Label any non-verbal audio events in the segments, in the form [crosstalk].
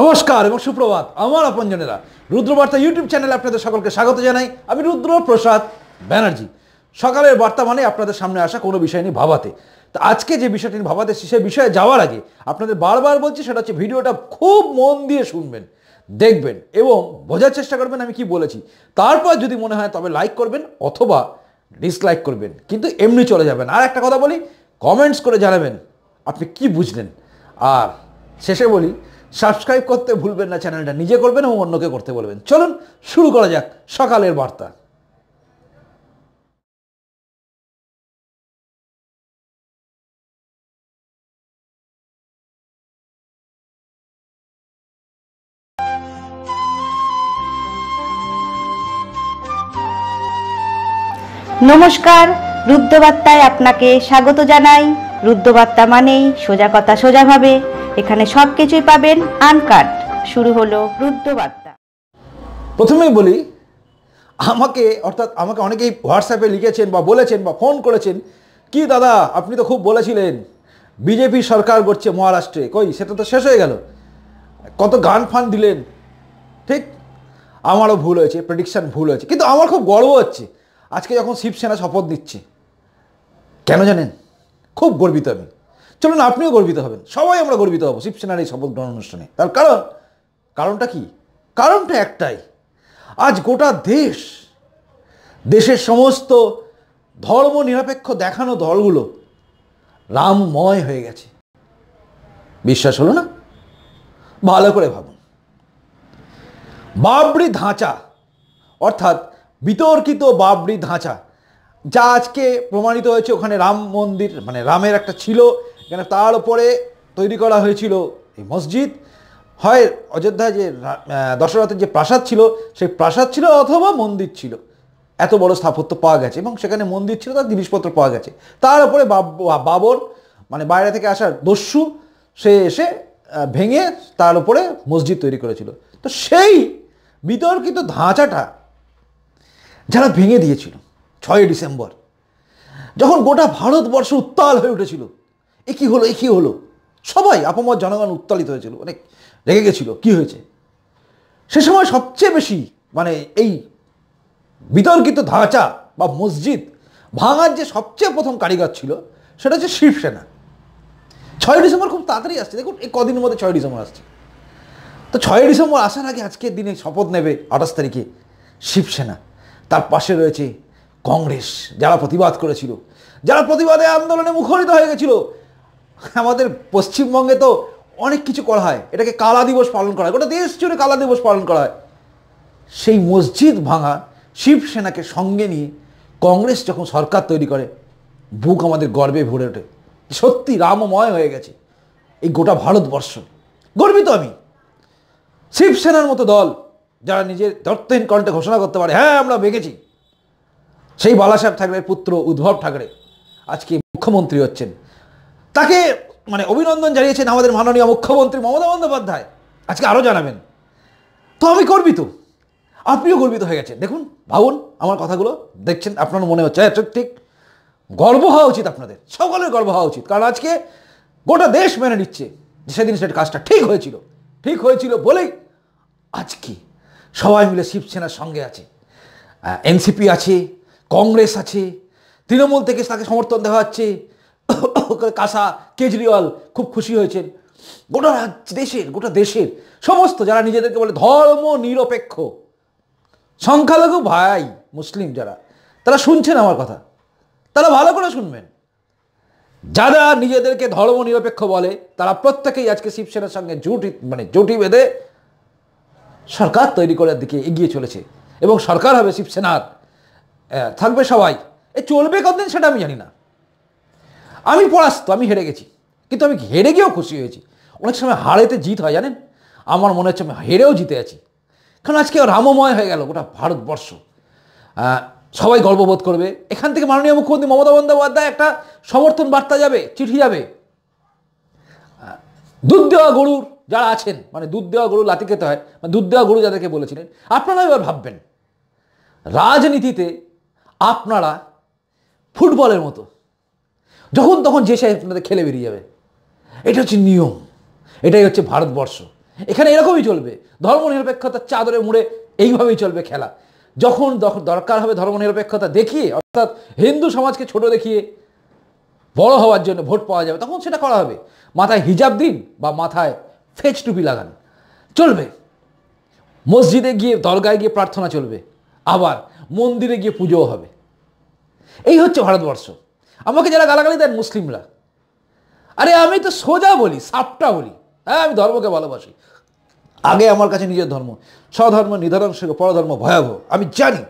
নমস্কার এবং সুপ্রভাত আমার আপনজনেরা রুদ্রবার্তা ইউটিউব চ্যানেলে আপনাদের সকলকে স্বাগত জানাই আমি রুদ্র প্রসাদ ব্যানার্জি সকালের বার্তা মানে আপনাদের সামনে আসা কোনো বিষয় নিয়ে ভাবাতে তো আজকে যে বিষয়টি নিয়ে ভাবাতে সে বিষয়ে যাওয়ার আগে আপনাদের বারবার বলছি সেটা হচ্ছে ভিডিওটা খুব মন দিয়ে শুনবেন দেখবেন এবং বোঝার চেষ্টা করবেন আমি কি বলেছি তারপর যদি মনে হয় তবে লাইক করবেন অথবা ডিসলাইক করবেন কিন্তু এমনি চলে যাবেন আর একটা কথা বলি কমেন্টস করে জানাবেন আপনি কি বুঝলেন আর শেষে বলি সাবস্ক্রাইব করতে ভুলবেন না চ্যানেলটা নিজে করবেন এবং অন্যকে করতে বলবেন চলুন শুরু করা যাক সকালের বার্তা নমস্কার রুদ্রবার্তায় আপনাকে স্বাগত জানাই রুদ্রবার্তা মানেই সোজা কথা সোজাভাবে এখানে সব কিছুই পাবেন আনকাট শুরু হলো রুদ্রবার্তা প্রথমেই বলি আমাকে অর্থাৎ আমাকে অনেকেই হোয়াটসঅ্যাপে লিখেছেন বা বলেছেন বা ফোন করেছেন কি দাদা আপনি তো খুব বলেছিলেন বিজেপি সরকার করছে মহারাষ্ট্রে কই সেটা তো শেষ হয়ে গেল কত গান ফান দিলেন ঠিক আমারও ভুল হয়েছে প্রেডিকশান ভুল হয়েছে কিন্তু আমার খুব গর্ব হচ্ছে আজকে যখন শিবসেনা শপথ নিচ্ছে কেন জানেন খুব গর্বিত আমি চলুন আপনিও গর্বিত হবেন সবাই আমরা গর্বিত হব শিবসেনার এই শপথ গ্রহণ অনুষ্ঠানে তার কারণ কারণটা কি কারণটা একটাই আজ গোটা দেশ দেশের সমস্ত ধর্ম নিরপেক্ষ দেখানো দলগুলো রামময় হয়ে গেছে বিশ্বাস হলো না ভালো করে ভাবুন বাবরি ধাঁচা অর্থাৎ বিতর্কিত বাবরি ধাঁচা যা আজকে প্রমাণিত হয়েছে ওখানে রাম মন্দির মানে রামের একটা ছিল কেন তার উপরে তৈরি করা হয়েছিল এই মসজিদ হয় অযোধ্যায় যে দশরথের যে প্রাসাদ ছিল সেই প্রাসাদ ছিল অথবা মন্দির ছিল এত বড় স্থাপত্য পাওয়া গেছে এবং সেখানে মন্দির ছিল তার জিনিসপত্র পাওয়া গেছে তার উপরে বাবর মানে বাইরে থেকে আসার দস্যু সে এসে ভেঙে তার উপরে মসজিদ তৈরি করেছিল তো সেই বিতর্কিত ধাঁচাটা যারা ভেঙে দিয়েছিল ছয়ই ডিসেম্বর যখন গোটা ভারতবর্ষ উত্তাল হয়ে উঠেছিল এ কী হলো এ কী হলো সবাই আপমত জনগণ উত্তালিত হয়েছিল অনেক রেগে গেছিল কি হয়েছে সে সময় সবচেয়ে বেশি মানে এই বিতর্কিত ধাঁচা বা মসজিদ ভাঙার যে সবচেয়ে প্রথম কারিগর ছিল সেটা হচ্ছে শিবসেনা ছয় ডিসেম্বর খুব তাড়াতাড়ি আসছে দেখুন এই কদিনের মধ্যে ছয় ডিসেম্বর আসছে তো ছয় ডিসেম্বর আসার আগে আজকের দিনে শপথ নেবে আঠাশ তারিখে শিবসেনা তার পাশে রয়েছে কংগ্রেস যারা প্রতিবাদ করেছিল যারা প্রতিবাদে আন্দোলনে মুখরিত হয়ে গেছিল [laughs] আমাদের পশ্চিমবঙ্গে তো অনেক কিছু করা হয় এটাকে কালা দিবস পালন করা হয় গোটা দেশ জুড়ে কালা দিবস পালন করা হয় সেই মসজিদ ভাঙা শিবসেনাকে সঙ্গে নিয়ে কংগ্রেস যখন সরকার তৈরি করে বুক আমাদের গর্বে ভরে ওঠে সত্যি রামময় হয়ে গেছে এই গোটা ভারতবর্ষ গর্বিত আমি শিবসেনার মতো দল যারা নিজের দর্তহীন কণ্ঠে ঘোষণা করতে পারে হ্যাঁ আমরা ভেঙেছি সেই বালাসাহেব ঠাকরের পুত্র উদ্ভব ঠাকরে আজকে মুখ্যমন্ত্রী হচ্ছেন তাকে মানে অভিনন্দন জানিয়েছেন আমাদের মাননীয় মুখ্যমন্ত্রী মমতা বন্দ্যোপাধ্যায় আজকে আরও জানাবেন তো আমি গর্বিত আপনিও গর্বিত হয়ে গেছেন দেখুন ভাবুন আমার কথাগুলো দেখছেন আপনার মনে হচ্ছে এত আচ্ছা, ঠিক গর্ব হওয়া উচিত আপনাদের সকলের গর্ব হওয়া উচিত কারণ আজকে গোটা দেশ মেনে নিচ্ছে যে সেদিন সেটা কাজটা ঠিক হয়েছিল ঠিক হয়েছিল বলেই আজকে সবাই মিলে শিবসেনার সঙ্গে আছে এনসিপি আছে কংগ্রেস আছে তৃণমূল থেকে তাকে সমর্থন দেওয়া হচ্ছে কাসা কেজরিওয়াল খুব খুশি হয়েছেন গোটা রাজ্য দেশের গোটা দেশের সমস্ত যারা নিজেদেরকে বলে ধর্ম নিরপেক্ষ সংখ্যালঘু ভাই মুসলিম যারা তারা শুনছেন আমার কথা তারা ভালো করে শুনবেন যারা নিজেদেরকে ধর্ম নিরপেক্ষ বলে তারা প্রত্যেকেই আজকে শিবসেনার সঙ্গে জুটি মানে জুটি বেঁধে সরকার তৈরি করার দিকে এগিয়ে চলেছে এবং সরকার হবে শিবসেনার থাকবে সবাই এ চলবে কতদিন সেটা আমি জানি না আমি পরাস্ত আমি হেরে গেছি কিন্তু আমি হেরে গিয়েও খুশি হয়েছি অনেক সময় হারেতে জিত হয় জানেন আমার মনে হচ্ছে আমি হেরেও জিতে আছি কারণ আজকে রামময় হয়ে গেল গোটা ভারতবর্ষ সবাই গর্ববোধ করবে এখান থেকে মাননীয় মুখ্যমন্ত্রী মমতা বন্দ্যোপাধ্যায় একটা সমর্থন বার্তা যাবে চিঠি যাবে দুধ দেওয়া গরুর যারা আছেন মানে দুধ দেওয়া গরু লাতি খেতে হয় মানে দুধ দেওয়া গরু যাদেরকে বলেছিলেন আপনারা এবার ভাববেন রাজনীতিতে আপনারা ফুটবলের মতো যখন তখন যে সাহেব আপনাদের খেলে বেরিয়ে যাবে এটা হচ্ছে নিয়ম এটাই হচ্ছে ভারতবর্ষ এখানে এরকমই চলবে ধর্মনিরপেক্ষতা চাদরে মুড়ে এইভাবেই চলবে খেলা যখন দরকার হবে ধর্মনিরপেক্ষতা দেখিয়ে অর্থাৎ হিন্দু সমাজকে ছোট দেখিয়ে বড় হওয়ার জন্য ভোট পাওয়া যাবে তখন সেটা করা হবে মাথায় হিজাব দিন বা মাথায় ফেচ টুপি লাগান চলবে মসজিদে গিয়ে দরগায় গিয়ে প্রার্থনা চলবে আবার মন্দিরে গিয়ে পুজোও হবে এই হচ্ছে ভারতবর্ষ আমাকে যারা গালাগালি দেন মুসলিমরা আরে আমি তো সোজা বলি সাপটা বলি হ্যাঁ আমি ধর্মকে ভালোবাসি আগে আমার কাছে নিজের ধর্ম স্বধর্ম নিধারণ সে পরধর্ম ভয়াবহ আমি জানি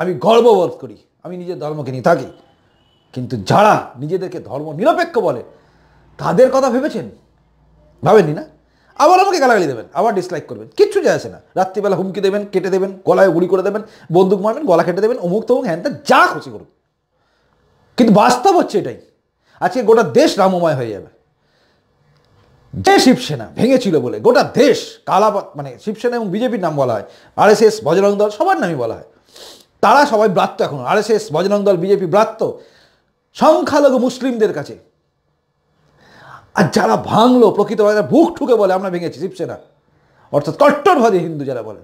আমি গর্ববোধ করি আমি নিজের ধর্মকে নিয়ে থাকি কিন্তু যারা নিজেদেরকে ধর্ম নিরপেক্ষ বলে তাদের কথা ভেবেছেন ভাবেননি না আবার আমাকে গালাগালি দেবেন আবার ডিসলাইক করবেন কিচ্ছু যায় আসে না রাত্রিবেলা হুমকি দেবেন কেটে দেবেন গলায় গুলি করে দেবেন বন্দুক মারবেন গলা কেটে দেবেন অমুক তমুক হ্যান যা খুশি করুন কিন্তু বাস্তব হচ্ছে এটাই আজকে গোটা দেশ রামময় হয়ে যাবে যে শিবসেনা ভেঙেছিল বলে গোটা দেশ কালা মানে শিবসেনা এবং বিজেপির নাম বলা হয় আরএসএস বজরং দল সবার নামই বলা হয় তারা সবাই ব্রাত্য এখন আরএসএস বজরং দল বিজেপি ব্রাত্য সংখ্যালঘু মুসলিমদের কাছে আর যারা ভাঙলো প্রকৃত বুক ঠুকে বলে আমরা ভেঙেছি শিবসেনা অর্থাৎ কট্টরভাদী হিন্দু যারা বলে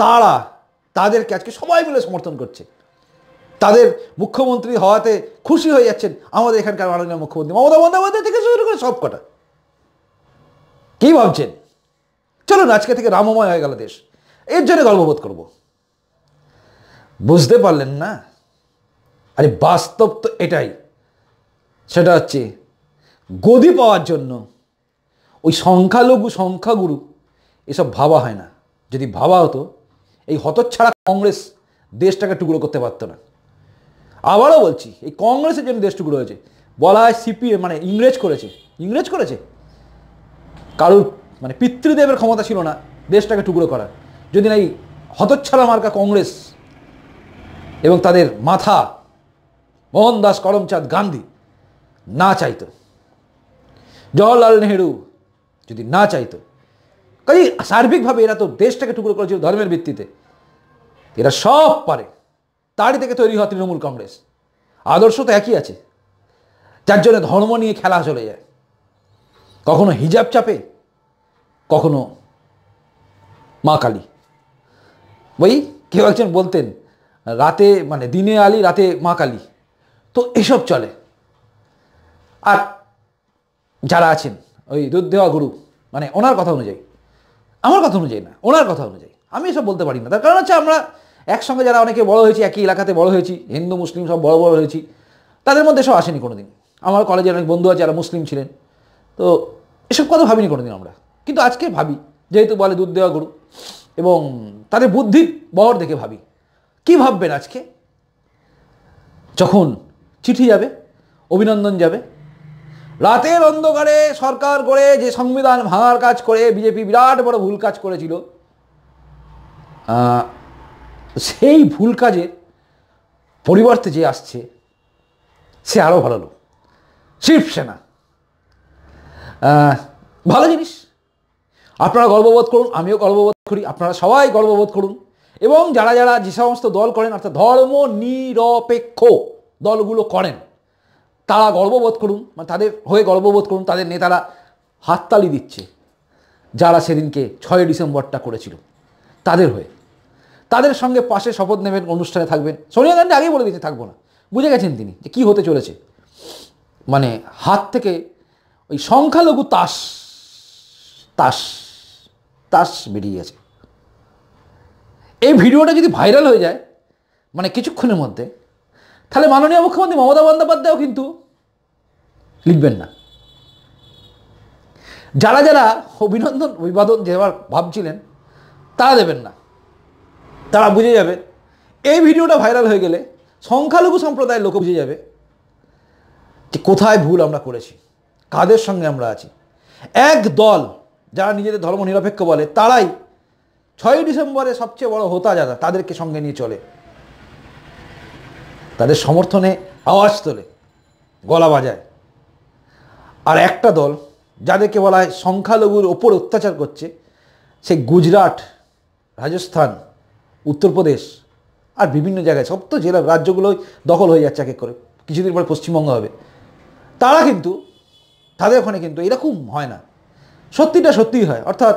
তারা তাদেরকে আজকে সবাই মিলে সমর্থন করছে তাদের মুখ্যমন্ত্রী হওয়াতে খুশি হয়ে যাচ্ছেন আমাদের এখানকার মাননীয় মুখ্যমন্ত্রী মমতা বন্দ্যোপাধ্যায় থেকে শুরু করে সব কটা কী ভাবছেন চলুন আজকে থেকে রামময় হয়ে গেল দেশ এর জন্য গর্ববোধ করব বুঝতে পারলেন না আরে বাস্তব তো এটাই সেটা হচ্ছে গদি পাওয়ার জন্য ওই সংখ্যালঘু সংখ্যাগুরু এসব ভাবা হয় না যদি ভাবা হতো এই হতচ্ছাড়া কংগ্রেস দেশটাকে টুকরো করতে পারতো না আবারও বলছি এই কংগ্রেসের জন্য দেশটুকু রয়েছে বলা হয় সিপিএম মানে ইংরেজ করেছে ইংরেজ করেছে কারুর মানে পিতৃদেবের ক্ষমতা ছিল না দেশটাকে টুকরো করার যদি না এই হতচ্ছাড়া মার্কা কংগ্রেস এবং তাদের মাথা মোহনদাস করমচাঁদ গান্ধী না চাইত জওয়াহরলাল নেহরু যদি না চাইতো কাজে সার্বিকভাবে এরা তো দেশটাকে টুকরো করেছিল ধর্মের ভিত্তিতে এরা সব পারে তারই থেকে তৈরি হয় তৃণমূল কংগ্রেস আদর্শ তো একই আছে যার জন্য ধর্ম নিয়ে খেলা চলে যায় কখনো হিজাব চাপে কখনো মা কালী ওই কেউ একজন বলতেন রাতে মানে দিনে আলী রাতে মা কালী তো এসব চলে আর যারা আছেন ওই দুধ দেওয়া গুরু মানে ওনার কথা অনুযায়ী আমার কথা অনুযায়ী না ওনার কথা অনুযায়ী আমি এসব বলতে পারি না তার কারণ হচ্ছে আমরা একসঙ্গে যারা অনেকে বড় হয়েছি একই এলাকাতে বড় হয়েছি হিন্দু মুসলিম সব বড় বড় হয়েছি তাদের মধ্যে সব আসেনি কোনো দিন আমার কলেজের অনেক বন্ধু আছে যারা মুসলিম ছিলেন তো এসব কথা ভাবিনি কোনোদিন আমরা কিন্তু আজকে ভাবি যেহেতু বলে দুধ দেওয়া গরু এবং তাদের বুদ্ধি বহর দেখে ভাবি কি ভাববেন আজকে যখন চিঠি যাবে অভিনন্দন যাবে রাতের অন্ধকারে সরকার করে যে সংবিধান ভাঙার কাজ করে বিজেপি বিরাট বড় ভুল কাজ করেছিল সেই ভুল কাজের পরিবর্তে যে আসছে সে আরও ভালো লোক শিবসেনা ভালো জিনিস আপনারা গর্ববোধ করুন আমিও গর্ববোধ করি আপনারা সবাই গর্ববোধ করুন এবং যারা যারা যে সমস্ত দল করেন অর্থাৎ ধর্ম নিরপেক্ষ দলগুলো করেন তারা গর্ববোধ করুন মানে তাদের হয়ে গর্ববোধ করুন তাদের নেতারা হাততালি দিচ্ছে যারা সেদিনকে ছয় ডিসেম্বরটা করেছিল তাদের হয়ে তাদের সঙ্গে পাশে শপথ নেবেন অনুষ্ঠানে থাকবেন সোনিয়া গান্ধী আগেই বলে দিতে থাকবো না বুঝে গেছেন তিনি যে কী হতে চলেছে মানে হাত থেকে ওই সংখ্যালঘু তাস তাস তাস বেরিয়ে গেছে এই ভিডিওটা যদি ভাইরাল হয়ে যায় মানে কিছুক্ষণের মধ্যে তাহলে মাননীয় মুখ্যমন্ত্রী মমতা বন্দ্যোপাধ্যায়ও কিন্তু লিখবেন না যারা যারা অভিনন্দন অভিবাদন দেওয়ার ভাবছিলেন তারা দেবেন না তারা বুঝে যাবে এই ভিডিওটা ভাইরাল হয়ে গেলে সংখ্যালঘু সম্প্রদায়ের লোক বুঝে যাবে যে কোথায় ভুল আমরা করেছি কাদের সঙ্গে আমরা আছি এক দল যারা নিজেদের ধর্ম নিরপেক্ষ বলে তারাই ছয়ই ডিসেম্বরে সবচেয়ে বড় হোতা যারা তাদেরকে সঙ্গে নিয়ে চলে তাদের সমর্থনে আওয়াজ তোলে গলা বাজায় আর একটা দল যাদেরকে বলা হয় সংখ্যালঘুর ওপর অত্যাচার করছে সেই গুজরাট রাজস্থান উত্তরপ্রদেশ আর বিভিন্ন জায়গায় সব তো জেলা রাজ্যগুলোই দখল হয়ে যাচ্ছে এক এক করে কিছুদিন পরে পশ্চিমবঙ্গ হবে তারা কিন্তু তাদের ওখানে কিন্তু এরকম হয় না সত্যিটা সত্যিই হয় অর্থাৎ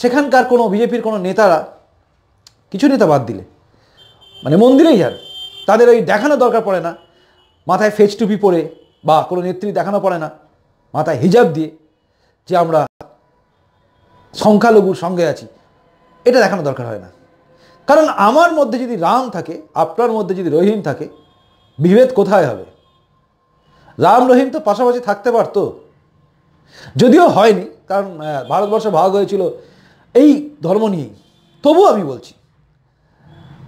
সেখানকার কোনো বিজেপির কোনো নেতারা কিছু নেতা বাদ দিলে মানে মন্দিরেই যান তাদের ওই দেখানো দরকার পড়ে না মাথায় ফেস টুপি পরে বা কোনো নেত্রী দেখানো পড়ে না মাথায় হিজাব দিয়ে যে আমরা সংখ্যালঘুর সঙ্গে আছি এটা দেখানো দরকার হয় না কারণ আমার মধ্যে যদি রাম থাকে আপনার মধ্যে যদি রহিম থাকে বিভেদ কোথায় হবে রাম রহিম তো পাশাপাশি থাকতে পারত যদিও হয়নি কারণ ভারতবর্ষ ভাগ হয়েছিল এই ধর্ম নিয়েই তবু আমি বলছি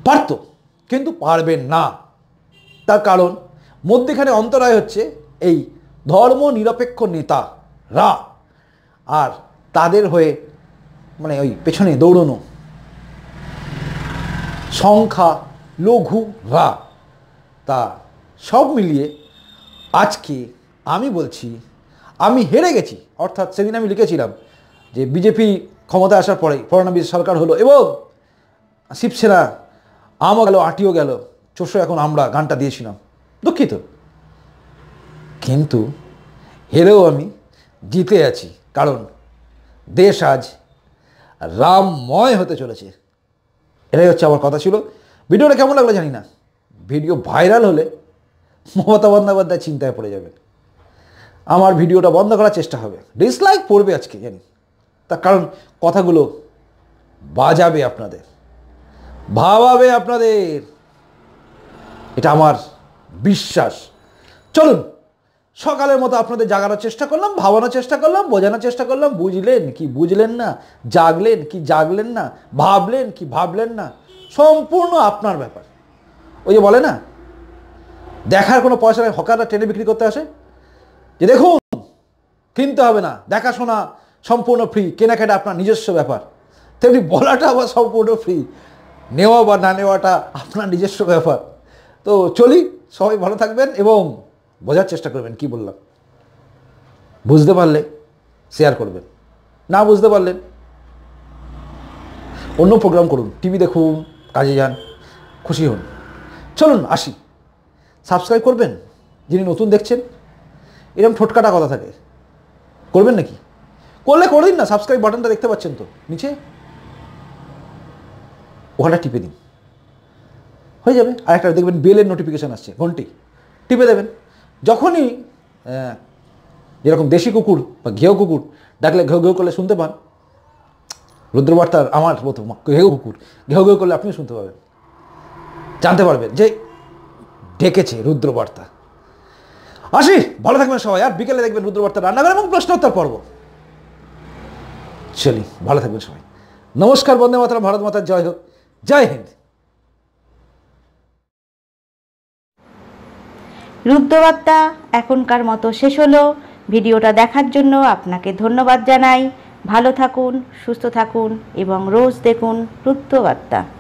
পারত কিন্তু পারবেন না তার কারণ মধ্যেখানে অন্তরায় হচ্ছে এই ধর্ম নিরপেক্ষ নেতা রা আর তাদের হয়ে মানে ওই পেছনে দৌড়নো সংখ্যা লঘু রা তা সব মিলিয়ে আজকে আমি বলছি আমি হেরে গেছি অর্থাৎ সেদিন আমি লিখেছিলাম যে বিজেপি ক্ষমতা আসার পরে ফড়নবিস সরকার হলো এবং শিবসেনা আমও গেল আটিও গেল চোশো এখন আমরা গানটা দিয়েছিলাম দুঃখিত কিন্তু হেরেও আমি জিতে আছি কারণ দেশ আজ রামময় হতে চলেছে এটাই হচ্ছে আমার কথা ছিল ভিডিওটা কেমন লাগলো জানি না ভিডিও ভাইরাল হলে মমতা বন্দ্যোপাধ্যায় চিন্তায় পড়ে যাবেন আমার ভিডিওটা বন্ধ করার চেষ্টা হবে ডিসলাইক পড়বে আজকে জানি তার কারণ কথাগুলো বাজাবে আপনাদের ভাবাবে আপনাদের এটা আমার বিশ্বাস চলুন সকালের মতো আপনাদের জাগানোর চেষ্টা করলাম ভাবানোর চেষ্টা করলাম বোঝানোর চেষ্টা করলাম বুঝলেন কি বুঝলেন না জাগলেন কি জাগলেন না ভাবলেন কি ভাবলেন না সম্পূর্ণ আপনার ব্যাপার ওই যে বলে না দেখার কোনো পয়সা নেই হকাররা ট্রেনে বিক্রি করতে আসে যে দেখুন কিনতে হবে না দেখাশোনা সম্পূর্ণ ফ্রি কেনাকাটা আপনার নিজস্ব ব্যাপার তেমনি বলাটা আবার সম্পূর্ণ ফ্রি নেওয়া বা না নেওয়াটা আপনার নিজস্ব ব্যাপার তো চলি সবাই ভালো থাকবেন এবং বোঝার চেষ্টা করবেন কি বললাম বুঝতে পারলে শেয়ার করবেন না বুঝতে পারলেন অন্য প্রোগ্রাম করুন টিভি দেখুন কাজে যান খুশি হন চলুন আসি সাবস্ক্রাইব করবেন যিনি নতুন দেখছেন এরকম ঠোটকাটা কথা থাকে করবেন নাকি করলে করে দিন না সাবস্ক্রাইব বাটনটা দেখতে পাচ্ছেন তো নিচে ওখানটা টিপে দিন হয়ে যাবে আর একটা দেখবেন বেলের নোটিফিকেশান আসছে ঘন্টি টিপে দেবেন যখনই হ্যাঁ, যেরকম দেশি কুকুর বা ঘেউ কুকুর ডাকলে ঘেউ ঘেউ করলে শুনতে পান রুদ্রবার্তার আমার মতো ঘেউ কুকুর ঘেউ ঘেউ করলে আপনিও শুনতে পাবেন জানতে পারবেন যে ডেকেছে রুদ্রবার্তা আসি ভালো থাকবেন সবাই আর বিকেলে দেখবেন রুদ্রবার্তা রান্নাঘর এবং প্রশ্নোত্তর পর্ব চলি ভালো থাকবেন সবাই নমস্কার বন্দে মাতার ভারত মাতার জয় হোক জয় হিন্দ রুদ্রবার্তা এখনকার মতো শেষ হলো ভিডিওটা দেখার জন্য আপনাকে ধন্যবাদ জানাই ভালো থাকুন সুস্থ থাকুন এবং রোজ দেখুন রুদ্রবার্তা